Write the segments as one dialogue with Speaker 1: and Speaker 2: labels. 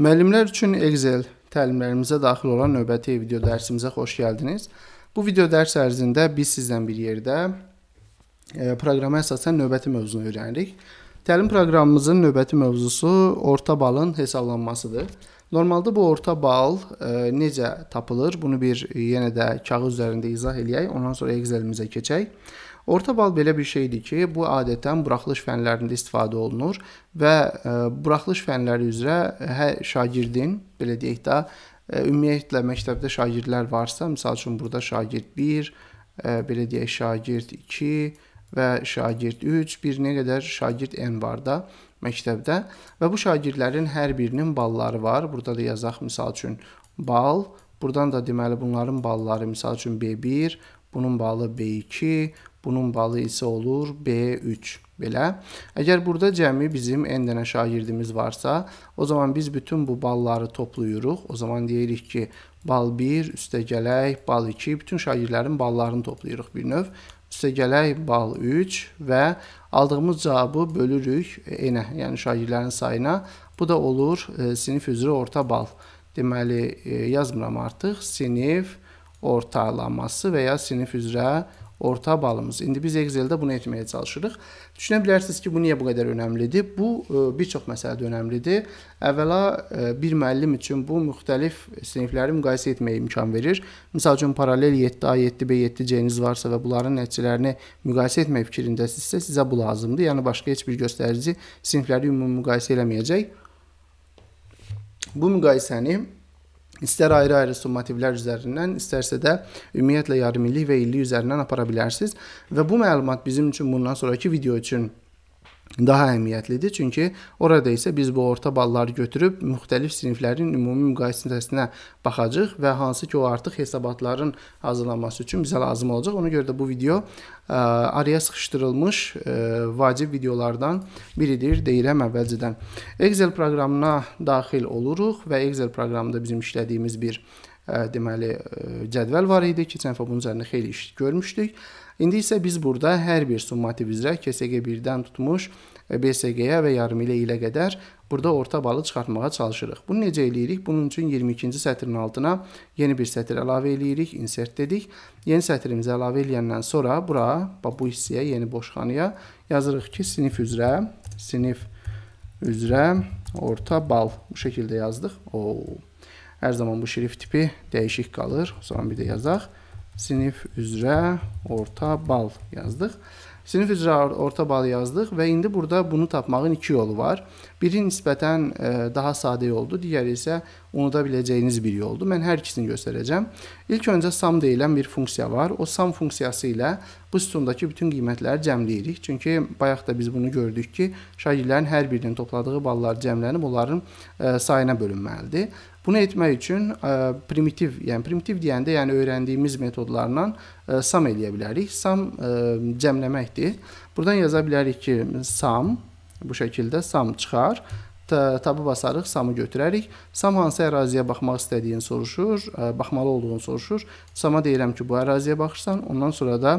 Speaker 1: Müəllimlər üçün Excel təlimlərimizə daxil olan növbəti video dərsimizə xoş gəldiniz. Bu video dərs ərzində biz sizlə bir yerdə e, proqrama əsasən növbəti mövzunu öyrənirik. Təlim proqramımızın növbəti mövzusu orta balın hesablanmasıdır. Normalda bu orta bal e, necə tapılır? Bunu bir yenə də kağız üzərində izah eləyək. Ondan sonra Excel-imizə keçək. Orta bal belə bir şeydir ki, bu adətən buraxılış fənlərində istifadə olunur və e, buraxılış fənləri üzrə hər şagirdin, belə deyək də, e, ümumiyyətlə məktəbdə şagirdlər varsa, məsəl üçün burada şagird 1, e, belə deyək şagird 2 və şagird 3, birinə qədər şagird n var da məktəbdə və bu şagirdlərin hər birinin balları var. Burada da yazaq məsəl üçün bal, buradan da deməli bunların balları məsəl üçün B1, bunun balı B2, Bunun balı isə olur B3 belə. Əgər burada cəmi bizim n dənə şagirdimiz varsa, o zaman biz bütün bu balları toplayırıq. O zaman deyirik ki, bal 1 üstə gələk, bal 2, bütün şagirdlərin ballarını toplayırıq bir növ. Üstə gələk bal 3 və aldığımız cavabı bölürük n-ə, yəni şagirdlərin sayına. Bu da olur e, sinif üzrə orta bal. Deməli, e, yazmıram artıq, sinif ortalaması və ya sinif üzrə bal orta balımız. İndi biz Excel-də bunu etməyə çalışırıq. Düşünə bilərsiniz ki, bu niyə bu qədər önəmlidir? Bu e, bir çox məsələdə önəmlidir. Əvvəla e, bir müəllim üçün bu müxtəlif sinifləri müqayisə etməyə imkan verir. Məsəl üçün paralel 7A, 7B, 7C-niz varsa və bunların nəticələrini müqayisə etmək fikrindəsinizsə, sizə bu lazımdır. Yəni başqa heç bir göstərici sinifləri ümumi müqayisə eləməyəcək. Bu müqayisəni İstər ayrı-ayrı summativlər üzərindən, istərsə də ümumiyyətlə yarımillik və illik üzərindən apara bilərsiniz və bu məlumat bizim üçün bundan sonrakı video üçün daha əhəmiyyətlidir. Çünki orada isə biz bu orta balları götürüb müxtəlif siniflərin ümumi müqayisəsinə baxacağıq və hansı ki o artıq hesabatların hazırlanması üçün bizə lazım olacaq. Ona görə də bu video ə, e, araya sıxışdırılmış ə, e, vacib videolardan biridir deyirəm əvvəlcədən. Excel proqramına daxil oluruq və Excel proqramında bizim işlədiyimiz bir ə, e, deməli ə, cədvəl var idi. Keçən dəfə bunun üzərində xeyli iş görmüşdük. İndi isə biz burada hər bir summativ üzrə KSG1-dən tutmuş e, BSG-yə və yarım ilə ilə qədər burada orta balı çıxartmağa çalışırıq. Bunu necə eləyirik? Bunun üçün 22-ci sətrin altına yeni bir sətr əlavə eləyirik, insert dedik. Yeni sətrimizi əlavə eləyəndən sonra bura, bu hissəyə, yeni boşxanaya yazırıq ki, sinif üzrə, sinif üzrə orta bal bu şəkildə yazdıq. Oo. Hər zaman bu şrift tipi dəyişik qalır. Sonra bir də yazaq. Sinif üzrə orta bal yazdıq. Sinif üzrə orta bal yazdıq və indi burada bunu tapmağın iki yolu var. Biri nisbətən e, daha sadə yoldur, digəri isə unuda biləcəyiniz bir yoldur. Mən hər ikisini göstərəcəm. İlk öncə sum deyilən bir funksiya var. O sum funksiyası ilə bu sütundakı bütün qiymətləri cəmləyirik. Çünki bayaq da biz bunu gördük ki, şagirdlərin hər birinin topladığı ballar cəmlənib onların e, sayına bölünməlidir. Bunu etmək üçün e, primitiv, yəni primitiv deyəndə, yəni öyrəndiyimiz metodlarla sum eləyə bilərik. Sum cəmləməkdir. Burdan yaza bilərik ki, sum Bu şəkildə sam çıxar. Tabı basarıq, samı götürərik. Sam hansı əraziyə baxmaq istədiyini soruşur, e, baxmalı olduğunu soruşur. Sama deyirəm ki, bu əraziyə baxırsan, ondan sonra da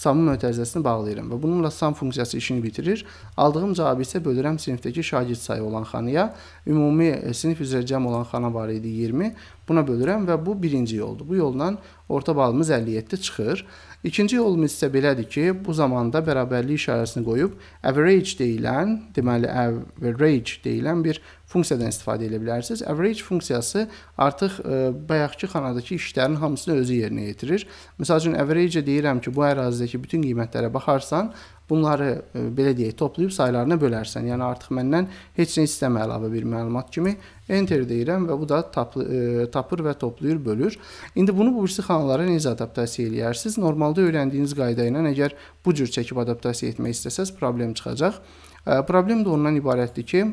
Speaker 1: samın mötərizəsini bağlayıram və bununla sam funksiyası işini bitirir. Aldığım cavabı isə bölürəm sinifdəki şagird sayı olan xanaya. Ümumi e, sinif üzrə cəm olan xana var idi 20. Buna bölürəm və bu birinci yoldur. Bu yolla orta balımız 57 çıxır. İkinci yolumuz isə belədir ki, bu zamanda bərabərlik işarəsini qoyub average deyilən, deməli average deyilən bir funksiyadan istifadə edə bilərsiniz. Average funksiyası artıq ə, e, bayaqki xanadakı işlərin hamısını özü yerinə yetirir. Məsəl üçün average deyirəm ki, bu ərazidəki bütün qiymətlərə baxarsan, bunları ə, e, belə deyək, toplayıb saylarına bölərsən. Yəni artıq məndən heç nə istəmə əlavə bir məlumat kimi enter deyirəm və bu da taplı, ə, e, tapır və toplayır, bölür. İndi bunu bu birisi xanlara necə adaptasiya eləyərsiniz? Normalda öyrəndiyiniz qayda ilə əgər bu cür çəkib adaptasiya etmək istəsəz problem çıxacaq. Ə, problem də ondan ibarətdir ki,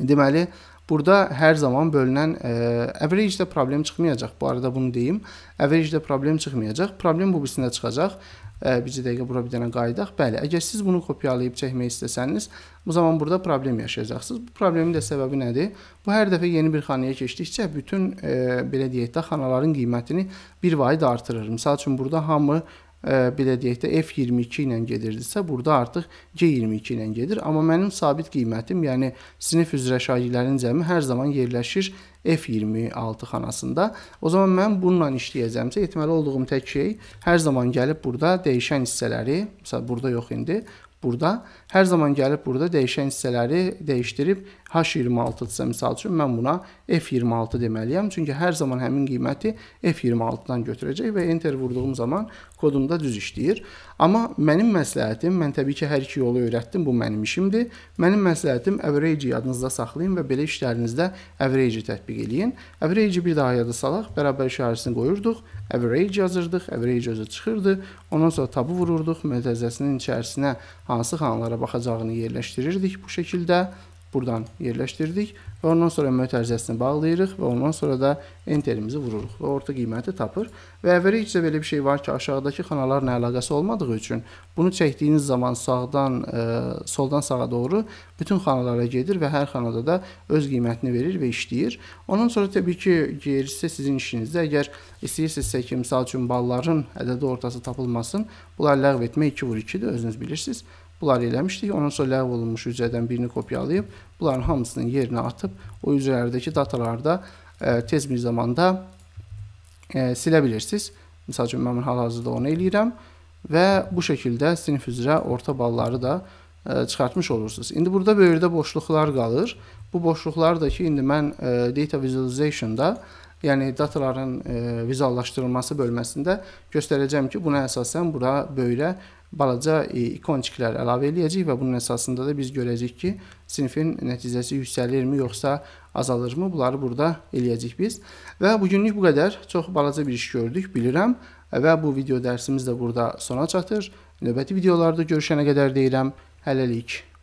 Speaker 1: Deməli, burada hər zaman bölünən ə, e, average-də problem çıxmayacaq. Bu arada bunu deyim. Average-də problem çıxmayacaq. Problem bu birisində çıxacaq. Ə, e, bir dəqiqə bura bir dənə qayıdaq. Bəli, əgər siz bunu kopyalayıb çəkmək istəsəniz, bu zaman burada problem yaşayacaqsınız. Bu problemin də səbəbi nədir? Bu hər dəfə yeni bir xanaya keçdikcə bütün ə, e, belə deyək də xanaların qiymətini bir vaid artırır. Məsəl üçün burada hamı belə deyək də F22 ilə gedirdisə, burada artıq G22 ilə gedir. Amma mənim sabit qiymətim, yəni sinif üzrə şagirdlərin cəmi hər zaman yerləşir F26 xanasında. O zaman mən bununla işləyəcəmsə, etməli olduğum tək şey hər zaman gəlib burada dəyişən hissələri, məsələn burada yox indi, burada hər zaman gəlib burada dəyişən hissələri dəyişdirib H26-dırsa misal üçün mən buna F26 deməliyəm. Çünki hər zaman həmin qiyməti F26-dan götürəcək və enter vurduğum zaman kodumda düz işləyir. Amma mənim məsləhətim, mən təbii ki, hər iki yolu öyrətdim, bu mənim işimdir. Mənim məsləhətim average yadınızda saxlayın və belə işlərinizdə average tətbiq eləyin. Average bir daha yada salaq, bərabər işarəsini qoyurduq, average yazırdıq, average özü çıxırdı. Ondan sonra tabu vururduq, mütəzəsinin içərisinə hansı xanlara baxacağını yerləşdirirdik bu şəkildə buradan yerləşdirdik və ondan sonra mötə ərizəsini bağlayırıq və ondan sonra da enterimizi vururuq və orta qiyməti tapır. Və average-də belə bir şey var ki, aşağıdakı xanalarla əlaqəsi olmadığı üçün bunu çəkdiyiniz zaman sağdan, ə, e, soldan sağa doğru bütün xanalara gedir və hər xanada da öz qiymətini verir və işləyir. Ondan sonra təbii ki, gerisi sizin işinizdə. Əgər istəyirsinizsə ki, misal üçün balların ədədi ortası tapılmasın, bunlar ləğv etmək 2 vur 2-dir, özünüz bilirsiniz. Bunları eləmişdik. Ondan sonra ləğv olunmuş hücrədən birini kopyalayıb bunların hamısının yerinə atıb o hücrələrdəki dataları da ə, e, tez bir zamanda ə, e, silə bilirsiniz. Məsəl üçün mən hal-hazırda onu eləyirəm və bu şəkildə sinif üzrə orta balları da ə, e, çıxartmış olursunuz. İndi burada böyürdə boşluqlar qalır. Bu boşluqlar da ki, indi mən ə, data visualization-da yəni dataların e, vizuallaşdırılması bölməsində göstərəcəm ki, buna əsasən bura böyrə balaca e, ikonciklər əlavə eləyəcəyik və bunun əsasında da biz görəcəyik ki, sinifin nəticəsi yüksəlirmi, yoxsa azalırmı? Bunları burada eləyəcəyik biz. Və bu günlük bu qədər. Çox balaca bir iş gördük, bilirəm. Və bu video dərsimiz də burada sona çatır. Növbəti videolarda görüşənə qədər deyirəm, hələlik.